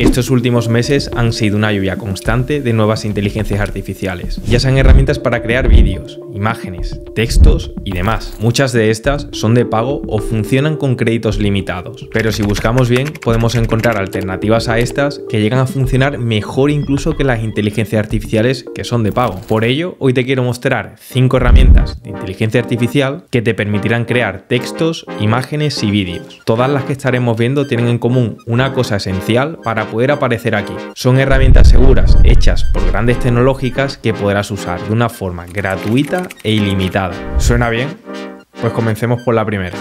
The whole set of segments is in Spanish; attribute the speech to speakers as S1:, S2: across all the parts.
S1: Estos últimos meses han sido una lluvia constante de nuevas inteligencias artificiales. Ya sean herramientas para crear vídeos, imágenes, textos y demás. Muchas de estas son de pago o funcionan con créditos limitados. Pero si buscamos bien, podemos encontrar alternativas a estas que llegan a funcionar mejor incluso que las inteligencias artificiales que son de pago. Por ello, hoy te quiero mostrar 5 herramientas de inteligencia artificial que te permitirán crear textos, imágenes y vídeos. Todas las que estaremos viendo tienen en común una cosa esencial para poder aparecer aquí. Son herramientas seguras, hechas por grandes tecnológicas que podrás usar de una forma gratuita e ilimitada. ¿Suena bien? Pues comencemos por la primera.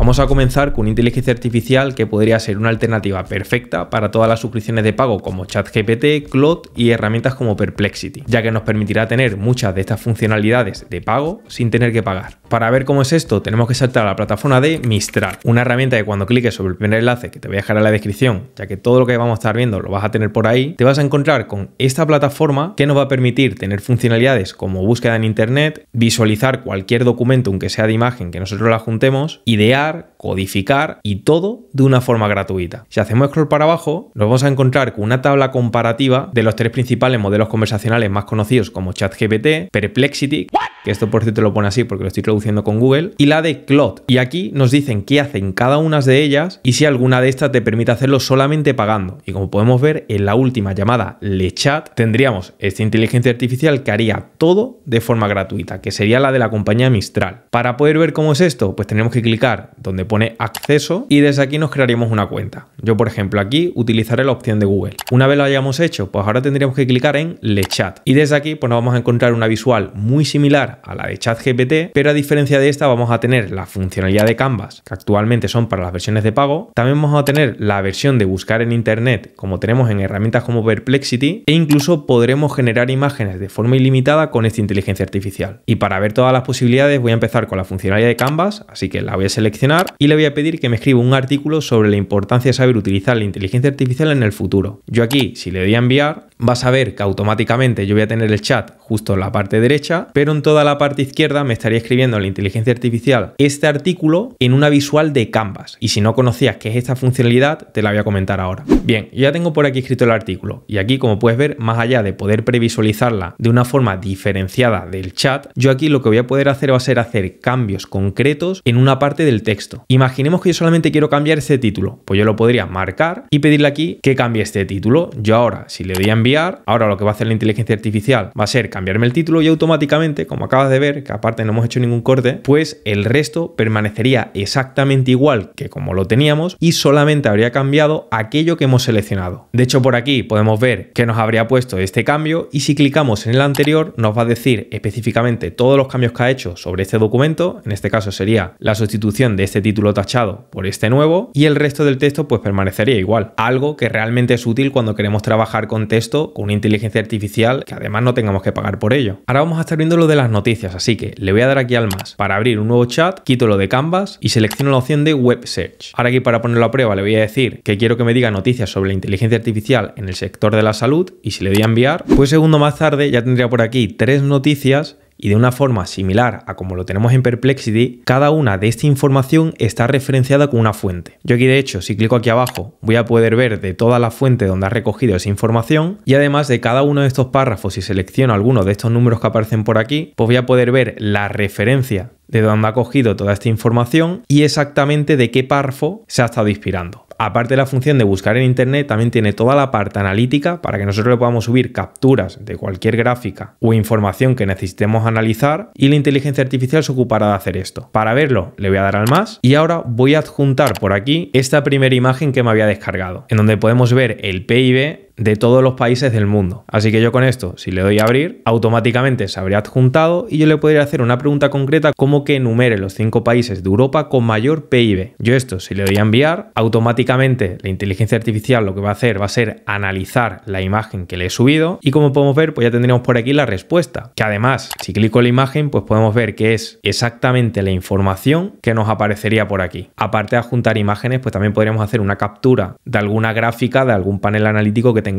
S1: Vamos a comenzar con inteligencia artificial que podría ser una alternativa perfecta para todas las suscripciones de pago como ChatGPT, Cloud y herramientas como Perplexity, ya que nos permitirá tener muchas de estas funcionalidades de pago sin tener que pagar. Para ver cómo es esto, tenemos que saltar a la plataforma de Mistral, una herramienta que cuando cliques sobre el primer enlace que te voy a dejar en la descripción, ya que todo lo que vamos a estar viendo lo vas a tener por ahí, te vas a encontrar con esta plataforma que nos va a permitir tener funcionalidades como búsqueda en internet, visualizar cualquier documento, aunque sea de imagen, que nosotros la juntemos, idear codificar y todo de una forma gratuita. Si hacemos scroll para abajo, nos vamos a encontrar con una tabla comparativa de los tres principales modelos conversacionales más conocidos como ChatGPT, Perplexity, que esto por cierto lo pone así porque lo estoy traduciendo con Google, y la de Cloud. Y aquí nos dicen qué hacen cada una de ellas y si alguna de estas te permite hacerlo solamente pagando. Y como podemos ver, en la última llamada LeChat tendríamos esta inteligencia artificial que haría todo de forma gratuita, que sería la de la compañía Mistral. Para poder ver cómo es esto, pues tenemos que clicar donde pone acceso y desde aquí nos crearíamos una cuenta. Yo, por ejemplo, aquí utilizaré la opción de Google. Una vez lo hayamos hecho, pues ahora tendríamos que clicar en le chat Y desde aquí, pues nos vamos a encontrar una visual muy similar a la de ChatGPT, pero a diferencia de esta, vamos a tener la funcionalidad de Canvas, que actualmente son para las versiones de pago. También vamos a tener la versión de buscar en internet, como tenemos en herramientas como Perplexity, e incluso podremos generar imágenes de forma ilimitada con esta inteligencia artificial. Y para ver todas las posibilidades, voy a empezar con la funcionalidad de Canvas, así que la voy a seleccionar y le voy a pedir que me escriba un artículo sobre la importancia de saber utilizar la inteligencia artificial en el futuro. Yo aquí, si le doy a enviar, vas a ver que automáticamente yo voy a tener el chat justo en la parte derecha, pero en toda la parte izquierda me estaría escribiendo la inteligencia artificial este artículo en una visual de Canvas. Y si no conocías qué es esta funcionalidad, te la voy a comentar ahora. Bien, ya tengo por aquí escrito el artículo y aquí, como puedes ver, más allá de poder previsualizarla de una forma diferenciada del chat, yo aquí lo que voy a poder hacer va a ser hacer cambios concretos en una parte del texto Imaginemos que yo solamente quiero cambiar este título. Pues yo lo podría marcar y pedirle aquí que cambie este título. Yo ahora, si le doy a enviar, ahora lo que va a hacer la inteligencia artificial va a ser cambiarme el título y automáticamente, como acabas de ver, que aparte no hemos hecho ningún corte, pues el resto permanecería exactamente igual que como lo teníamos y solamente habría cambiado aquello que hemos seleccionado. De hecho, por aquí podemos ver que nos habría puesto este cambio y si clicamos en el anterior nos va a decir específicamente todos los cambios que ha hecho sobre este documento, en este caso sería la sustitución de este título tachado por este nuevo y el resto del texto pues permanecería igual. Algo que realmente es útil cuando queremos trabajar con texto, con una inteligencia artificial, que además no tengamos que pagar por ello. Ahora vamos a estar viendo lo de las noticias, así que le voy a dar aquí al más para abrir un nuevo chat, quito lo de Canvas y selecciono la opción de Web Search. Ahora aquí para ponerlo a prueba le voy a decir que quiero que me diga noticias sobre la inteligencia artificial en el sector de la salud y si le doy a enviar, pues segundo más tarde ya tendría por aquí tres noticias y de una forma similar a como lo tenemos en Perplexity, cada una de esta información está referenciada con una fuente. Yo aquí de hecho, si clico aquí abajo, voy a poder ver de toda la fuente donde ha recogido esa información y además de cada uno de estos párrafos, si selecciono alguno de estos números que aparecen por aquí, pues voy a poder ver la referencia de dónde ha cogido toda esta información y exactamente de qué párrafo se ha estado inspirando aparte de la función de buscar en Internet, también tiene toda la parte analítica para que nosotros le podamos subir capturas de cualquier gráfica o información que necesitemos analizar y la inteligencia artificial se ocupará de hacer esto. Para verlo le voy a dar al más y ahora voy a adjuntar por aquí esta primera imagen que me había descargado, en donde podemos ver el PIB de todos los países del mundo. Así que yo con esto, si le doy a abrir, automáticamente se habría adjuntado y yo le podría hacer una pregunta concreta como que enumere los cinco países de Europa con mayor PIB. Yo esto, si le doy a enviar, automáticamente la inteligencia artificial lo que va a hacer va a ser analizar la imagen que le he subido y como podemos ver, pues ya tendríamos por aquí la respuesta. Que además, si clico la imagen, pues podemos ver que es exactamente la información que nos aparecería por aquí. Aparte de adjuntar imágenes, pues también podríamos hacer una captura de alguna gráfica, de algún panel analítico que tenga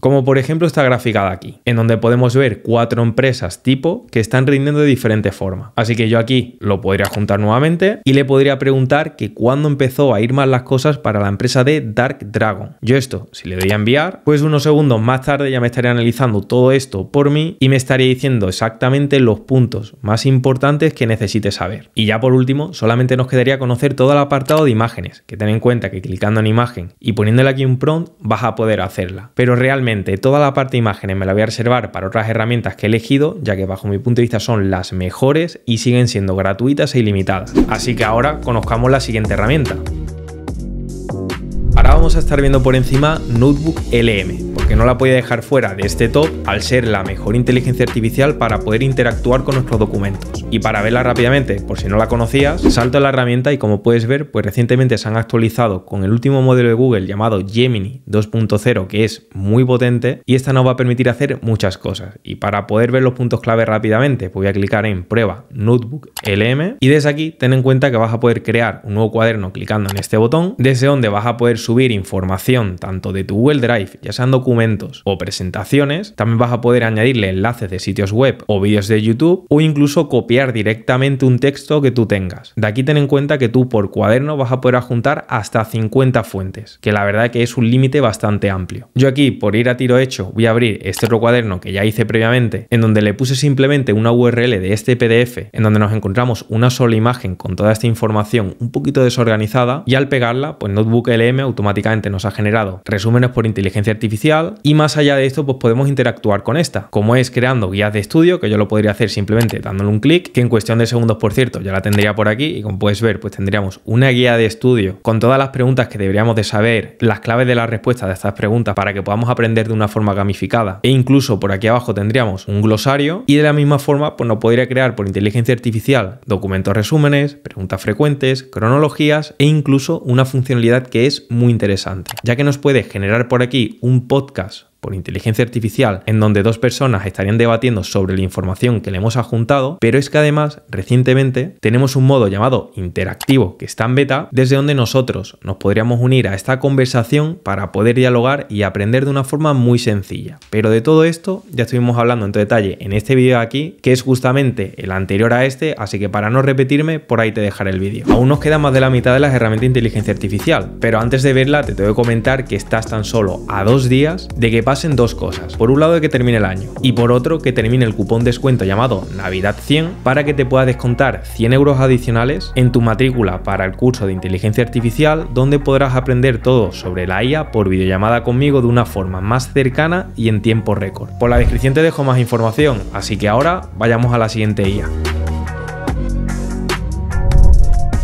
S1: como por ejemplo esta gráfica de aquí, en donde podemos ver cuatro empresas tipo que están rindiendo de diferente forma. Así que yo aquí lo podría juntar nuevamente y le podría preguntar que cuándo empezó a ir mal las cosas para la empresa de Dark Dragon. Yo esto, si le doy a enviar, pues unos segundos más tarde ya me estaría analizando todo esto por mí y me estaría diciendo exactamente los puntos más importantes que necesite saber. Y ya por último, solamente nos quedaría conocer todo el apartado de imágenes, que ten en cuenta que clicando en imagen y poniéndole aquí un prompt vas a poder hacerla pero realmente toda la parte de imágenes me la voy a reservar para otras herramientas que he elegido, ya que bajo mi punto de vista son las mejores y siguen siendo gratuitas e ilimitadas. Así que ahora conozcamos la siguiente herramienta vamos a estar viendo por encima Notebook LM, porque no la podía dejar fuera de este top al ser la mejor inteligencia artificial para poder interactuar con nuestros documentos. Y para verla rápidamente, por si no la conocías, salto a la herramienta y como puedes ver, pues recientemente se han actualizado con el último modelo de Google llamado Gemini 2.0, que es muy potente, y esta nos va a permitir hacer muchas cosas. Y para poder ver los puntos clave rápidamente, pues voy a clicar en prueba Notebook LM y desde aquí ten en cuenta que vas a poder crear un nuevo cuaderno clicando en este botón, desde donde vas a poder subir información tanto de tu Google Drive, ya sean documentos o presentaciones, también vas a poder añadirle enlaces de sitios web o vídeos de YouTube o incluso copiar directamente un texto que tú tengas. De aquí ten en cuenta que tú por cuaderno vas a poder adjuntar hasta 50 fuentes, que la verdad que es un límite bastante amplio. Yo aquí por ir a tiro hecho voy a abrir este otro cuaderno que ya hice previamente, en donde le puse simplemente una URL de este PDF, en donde nos encontramos una sola imagen con toda esta información un poquito desorganizada y al pegarla, pues Notebook LM automáticamente automáticamente nos ha generado resúmenes por inteligencia artificial y más allá de esto pues podemos interactuar con esta, como es creando guías de estudio, que yo lo podría hacer simplemente dándole un clic, que en cuestión de segundos por cierto ya la tendría por aquí y como puedes ver pues tendríamos una guía de estudio con todas las preguntas que deberíamos de saber, las claves de las respuesta de estas preguntas para que podamos aprender de una forma gamificada e incluso por aquí abajo tendríamos un glosario y de la misma forma pues nos podría crear por inteligencia artificial documentos resúmenes, preguntas frecuentes, cronologías e incluso una funcionalidad que es muy interesante, ya que nos puede generar por aquí un podcast por inteligencia artificial en donde dos personas estarían debatiendo sobre la información que le hemos adjuntado, pero es que además recientemente tenemos un modo llamado interactivo que está en beta desde donde nosotros nos podríamos unir a esta conversación para poder dialogar y aprender de una forma muy sencilla. Pero de todo esto ya estuvimos hablando en detalle en este vídeo aquí, que es justamente el anterior a este, así que para no repetirme por ahí te dejaré el vídeo. Aún nos queda más de la mitad de las herramientas de inteligencia artificial, pero antes de verla te tengo que comentar que estás tan solo a dos días de que pasen dos cosas. Por un lado que termine el año y por otro que termine el cupón descuento llamado Navidad 100 para que te puedas descontar 100 euros adicionales en tu matrícula para el curso de inteligencia artificial donde podrás aprender todo sobre la IA por videollamada conmigo de una forma más cercana y en tiempo récord. Por la descripción te dejo más información, así que ahora vayamos a la siguiente IA.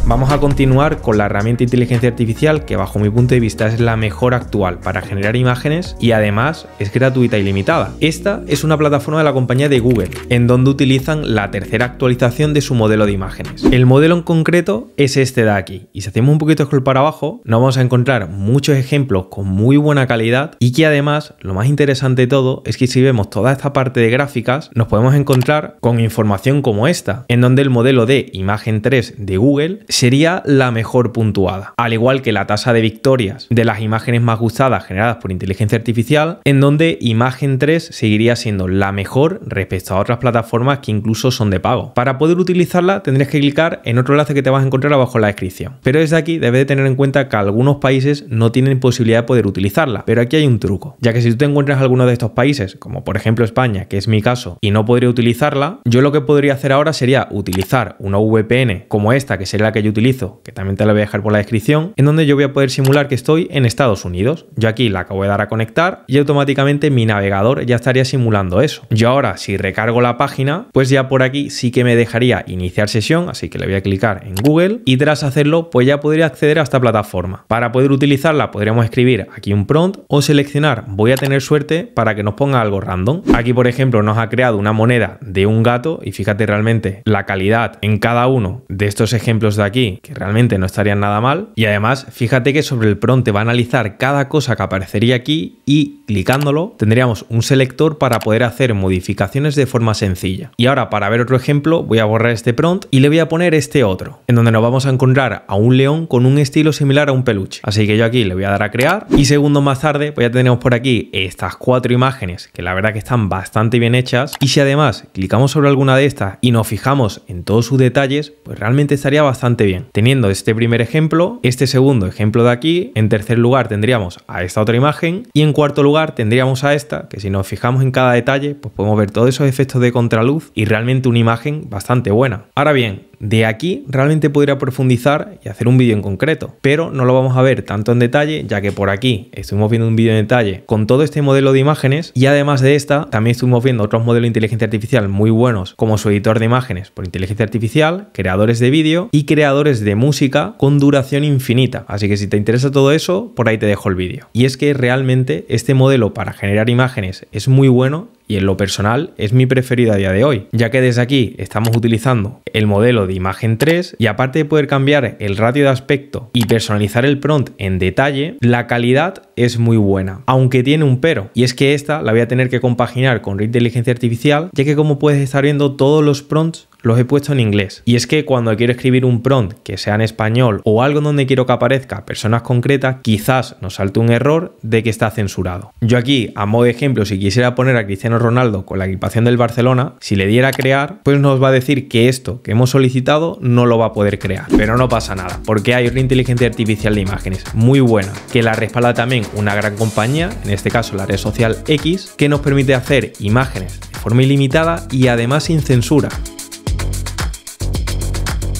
S1: Vamos a continuar con la herramienta inteligencia artificial que bajo mi punto de vista es la mejor actual para generar imágenes y además es gratuita y limitada. Esta es una plataforma de la compañía de Google en donde utilizan la tercera actualización de su modelo de imágenes. El modelo en concreto es este de aquí y si hacemos un poquito scroll para abajo nos vamos a encontrar muchos ejemplos con muy buena calidad y que además lo más interesante de todo es que si vemos toda esta parte de gráficas nos podemos encontrar con información como esta en donde el modelo de imagen 3 de Google sería la mejor puntuada, al igual que la tasa de victorias de las imágenes más gustadas generadas por inteligencia artificial, en donde imagen 3 seguiría siendo la mejor respecto a otras plataformas que incluso son de pago. Para poder utilizarla tendrías que clicar en otro enlace que te vas a encontrar abajo en la descripción. Pero desde aquí debes de tener en cuenta que algunos países no tienen posibilidad de poder utilizarla, pero aquí hay un truco, ya que si tú te encuentras alguno de estos países, como por ejemplo España, que es mi caso, y no podría utilizarla, yo lo que podría hacer ahora sería utilizar una VPN como esta, que sería la que utilizo, que también te la voy a dejar por la descripción, en donde yo voy a poder simular que estoy en Estados Unidos. Yo aquí la acabo de dar a conectar y automáticamente mi navegador ya estaría simulando eso. Yo ahora, si recargo la página, pues ya por aquí sí que me dejaría iniciar sesión, así que le voy a clicar en Google y tras hacerlo, pues ya podría acceder a esta plataforma. Para poder utilizarla, podríamos escribir aquí un prompt o seleccionar voy a tener suerte para que nos ponga algo random. Aquí, por ejemplo, nos ha creado una moneda de un gato y fíjate realmente la calidad en cada uno de estos ejemplos de aquí que realmente no estarían nada mal. Y además, fíjate que sobre el prompt te va a analizar cada cosa que aparecería aquí y clicándolo tendríamos un selector para poder hacer modificaciones de forma sencilla. Y ahora, para ver otro ejemplo, voy a borrar este prompt y le voy a poner este otro, en donde nos vamos a encontrar a un león con un estilo similar a un peluche. Así que yo aquí le voy a dar a crear y segundos más tarde pues ya tenemos por aquí estas cuatro imágenes que la verdad que están bastante bien hechas y si además clicamos sobre alguna de estas y nos fijamos en todos sus detalles, pues realmente estaría bastante bien. Teniendo este primer ejemplo, este segundo ejemplo de aquí, en tercer lugar tendríamos a esta otra imagen y en cuarto lugar tendríamos a esta, que si nos fijamos en cada detalle, pues podemos ver todos esos efectos de contraluz y realmente una imagen bastante buena. Ahora bien, de aquí realmente podría profundizar y hacer un vídeo en concreto, pero no lo vamos a ver tanto en detalle, ya que por aquí estuvimos viendo un vídeo en detalle con todo este modelo de imágenes y además de esta, también estuvimos viendo otros modelos de inteligencia artificial muy buenos, como su editor de imágenes por inteligencia artificial, creadores de vídeo y creadores de música con duración infinita. Así que si te interesa todo eso, por ahí te dejo el vídeo. Y es que realmente este modelo para generar imágenes es muy bueno y en lo personal es mi preferida a día de hoy, ya que desde aquí estamos utilizando el modelo de imagen 3 y aparte de poder cambiar el ratio de aspecto y personalizar el prompt en detalle, la calidad es muy buena, aunque tiene un pero, y es que esta la voy a tener que compaginar con inteligencia artificial, ya que como puedes estar viendo todos los prompts los he puesto en inglés. Y es que cuando quiero escribir un prompt que sea en español o algo donde quiero que aparezca personas concretas, quizás nos salte un error de que está censurado. Yo aquí, a modo de ejemplo, si quisiera poner a Cristiano Ronaldo con la equipación del Barcelona, si le diera a crear, pues nos va a decir que esto que hemos solicitado no lo va a poder crear. Pero no pasa nada, porque hay una inteligencia artificial de imágenes muy buena, que la respalda también una gran compañía, en este caso la red social X, que nos permite hacer imágenes de forma ilimitada y además sin censura.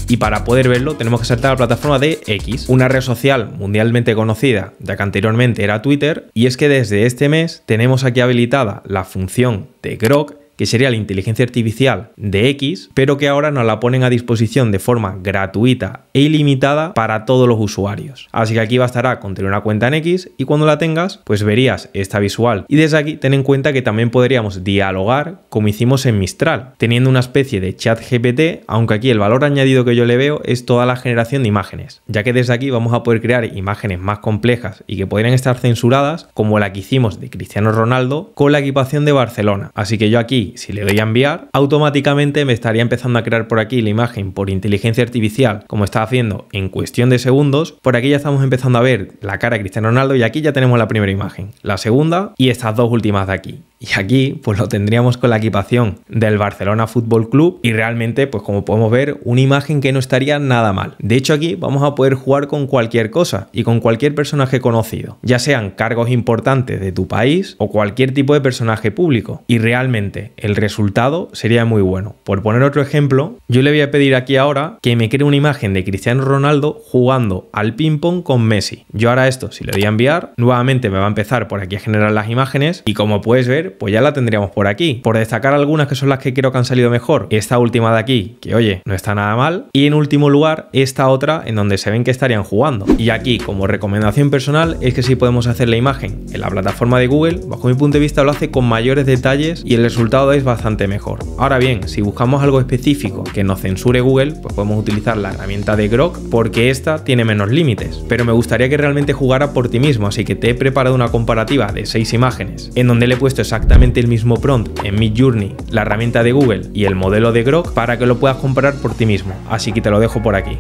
S1: Y para poder verlo tenemos que saltar a la plataforma de X, una red social mundialmente conocida, ya que anteriormente era Twitter, y es que desde este mes tenemos aquí habilitada la función de Grok que sería la inteligencia artificial de X, pero que ahora nos la ponen a disposición de forma gratuita e ilimitada para todos los usuarios. Así que aquí bastará con tener una cuenta en X y cuando la tengas, pues verías esta visual. Y desde aquí ten en cuenta que también podríamos dialogar como hicimos en Mistral, teniendo una especie de chat GPT, aunque aquí el valor añadido que yo le veo es toda la generación de imágenes, ya que desde aquí vamos a poder crear imágenes más complejas y que podrían estar censuradas, como la que hicimos de Cristiano Ronaldo con la equipación de Barcelona. Así que yo aquí si le doy a enviar, automáticamente me estaría empezando a crear por aquí la imagen por inteligencia artificial, como está haciendo en cuestión de segundos. Por aquí ya estamos empezando a ver la cara de Cristiano Ronaldo y aquí ya tenemos la primera imagen, la segunda y estas dos últimas de aquí. Y aquí pues lo tendríamos con la equipación del Barcelona Fútbol Club y realmente pues como podemos ver una imagen que no estaría nada mal. De hecho aquí vamos a poder jugar con cualquier cosa y con cualquier personaje conocido, ya sean cargos importantes de tu país o cualquier tipo de personaje público. Y realmente el resultado sería muy bueno. Por poner otro ejemplo, yo le voy a pedir aquí ahora que me cree una imagen de Cristiano Ronaldo jugando al ping pong con Messi. Yo ahora esto, si le voy a enviar, nuevamente me va a empezar por aquí a generar las imágenes y como puedes ver, pues ya la tendríamos por aquí. Por destacar algunas que son las que creo que han salido mejor, esta última de aquí, que oye, no está nada mal. Y en último lugar, esta otra en donde se ven que estarían jugando. Y aquí, como recomendación personal, es que si podemos hacer la imagen en la plataforma de Google, bajo mi punto de vista lo hace con mayores detalles y el resultado es bastante mejor. Ahora bien, si buscamos algo específico que nos censure Google, pues podemos utilizar la herramienta de Grok porque esta tiene menos límites. Pero me gustaría que realmente jugara por ti mismo, así que te he preparado una comparativa de seis imágenes en donde le he puesto exactamente exactamente el mismo prompt en Midjourney, la herramienta de Google y el modelo de Grok para que lo puedas comprar por ti mismo. Así que te lo dejo por aquí.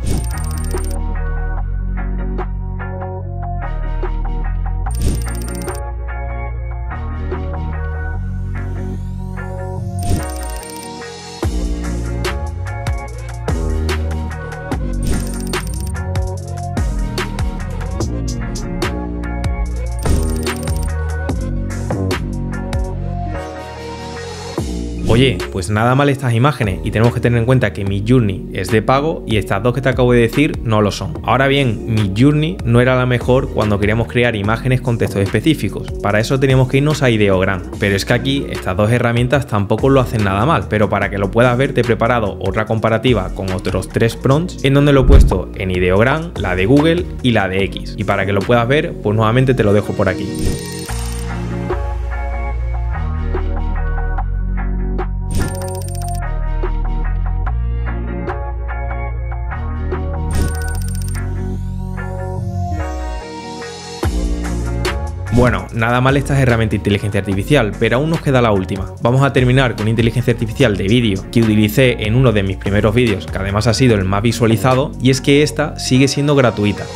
S1: Oye, pues nada mal estas imágenes y tenemos que tener en cuenta que mi es de pago y estas dos que te acabo de decir no lo son. Ahora bien, mi no era la mejor cuando queríamos crear imágenes con textos específicos. Para eso teníamos que irnos a Ideogram. Pero es que aquí estas dos herramientas tampoco lo hacen nada mal, pero para que lo puedas ver te he preparado otra comparativa con otros tres prompts en donde lo he puesto en Ideogram, la de Google y la de X. Y para que lo puedas ver, pues nuevamente te lo dejo por aquí. Bueno, nada mal esta herramientas de inteligencia artificial, pero aún nos queda la última. Vamos a terminar con inteligencia artificial de vídeo que utilicé en uno de mis primeros vídeos, que además ha sido el más visualizado, y es que esta sigue siendo gratuita.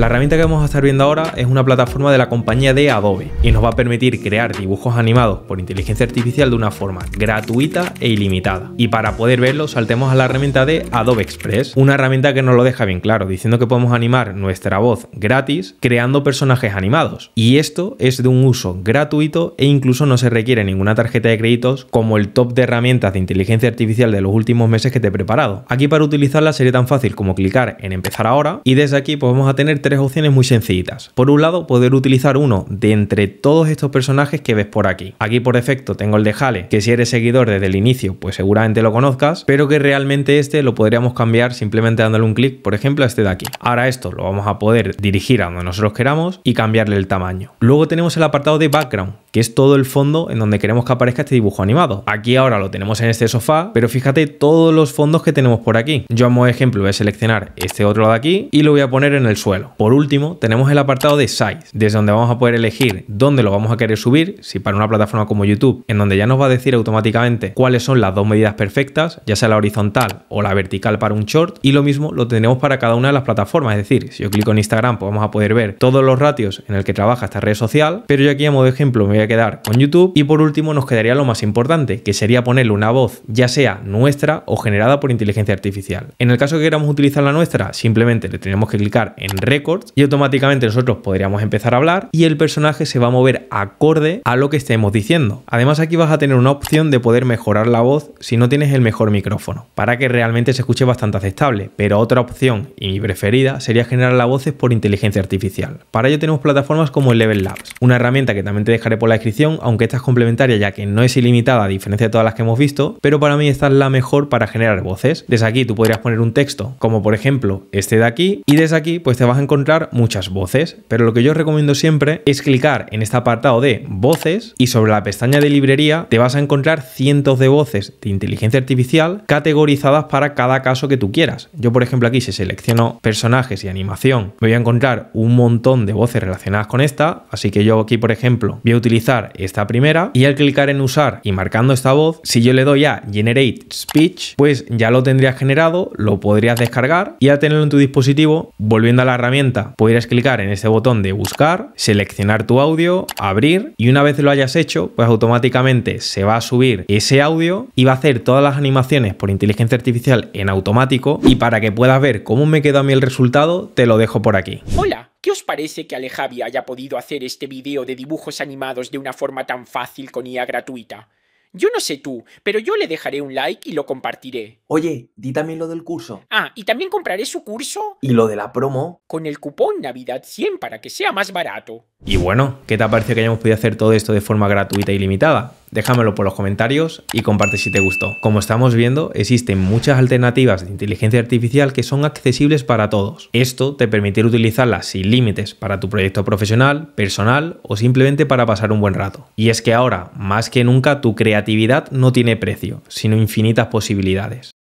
S1: La herramienta que vamos a estar viendo ahora es una plataforma de la compañía de Adobe y nos va a permitir crear dibujos animados por inteligencia artificial de una forma gratuita e ilimitada. Y para poder verlo saltemos a la herramienta de Adobe Express, una herramienta que nos lo deja bien claro, diciendo que podemos animar nuestra voz gratis creando personajes animados. Y esto es de un uso gratuito e incluso no se requiere ninguna tarjeta de créditos como el top de herramientas de inteligencia artificial de los últimos meses que te he preparado. Aquí para utilizarla sería tan fácil como clicar en empezar ahora y desde aquí podemos pues a tener tres opciones muy sencillitas. Por un lado, poder utilizar uno de entre todos estos personajes que ves por aquí. Aquí por defecto tengo el de jale que si eres seguidor desde el inicio, pues seguramente lo conozcas, pero que realmente este lo podríamos cambiar simplemente dándole un clic, por ejemplo, a este de aquí. Ahora esto lo vamos a poder dirigir a donde nosotros queramos y cambiarle el tamaño. Luego tenemos el apartado de background, que es todo el fondo en donde queremos que aparezca este dibujo animado. Aquí ahora lo tenemos en este sofá, pero fíjate todos los fondos que tenemos por aquí. Yo de ejemplo voy a seleccionar este otro de aquí y lo voy a poner en el suelo. Por último, tenemos el apartado de Size, desde donde vamos a poder elegir dónde lo vamos a querer subir, si para una plataforma como YouTube, en donde ya nos va a decir automáticamente cuáles son las dos medidas perfectas, ya sea la horizontal o la vertical para un short, y lo mismo lo tenemos para cada una de las plataformas, es decir, si yo clico en Instagram, pues vamos a poder ver todos los ratios en el que trabaja esta red social, pero yo aquí a modo de ejemplo me voy a quedar con YouTube. Y por último nos quedaría lo más importante, que sería ponerle una voz, ya sea nuestra o generada por inteligencia artificial. En el caso que queramos utilizar la nuestra, simplemente le tenemos que clicar en Records y automáticamente nosotros podríamos empezar a hablar y el personaje se va a mover acorde a lo que estemos diciendo. Además aquí vas a tener una opción de poder mejorar la voz si no tienes el mejor micrófono, para que realmente se escuche bastante aceptable. Pero otra opción, y mi preferida, sería generar las voces por inteligencia artificial. Para ello tenemos plataformas como el Level Labs, una herramienta que también te dejaré por la descripción, aunque esta es complementaria ya que no es ilimitada a diferencia de todas las que hemos visto, pero para mí esta es la mejor para generar voces. Desde aquí tú podrías poner un texto, como por ejemplo este de aquí, y desde aquí pues te vas a encontrar muchas voces, pero lo que yo recomiendo siempre es clicar en este apartado de voces y sobre la pestaña de librería te vas a encontrar cientos de voces de inteligencia artificial categorizadas para cada caso que tú quieras. Yo por ejemplo aquí si selecciono personajes y animación voy a encontrar un montón de voces relacionadas con esta, así que yo aquí por ejemplo voy a utilizar esta primera y al clicar en usar y marcando esta voz, si yo le doy a Generate Speech, pues ya lo tendrías generado, lo podrías descargar y al tenerlo en tu dispositivo, volviendo a la herramienta, podrías clicar en este botón de buscar, seleccionar tu audio, abrir y una vez lo hayas hecho, pues automáticamente se va a subir ese audio y va a hacer todas las animaciones por inteligencia artificial en automático y para que puedas ver cómo me quedó a mí el resultado, te lo dejo por aquí. Hola. ¿Qué os parece que Alejavi haya podido hacer este video de dibujos animados de una forma tan fácil con IA gratuita? Yo no sé tú, pero yo le dejaré un like y lo compartiré. Oye, di también lo del curso. Ah, y también compraré su curso. Y lo de la promo. Con el cupón Navidad 100 para que sea más barato. Y bueno, ¿qué te parece parecido que hayamos podido hacer todo esto de forma gratuita y limitada? Déjamelo por los comentarios y comparte si te gustó. Como estamos viendo, existen muchas alternativas de inteligencia artificial que son accesibles para todos. Esto te permitirá utilizarlas sin límites para tu proyecto profesional, personal o simplemente para pasar un buen rato. Y es que ahora, más que nunca, tu creatividad no tiene precio, sino infinitas posibilidades.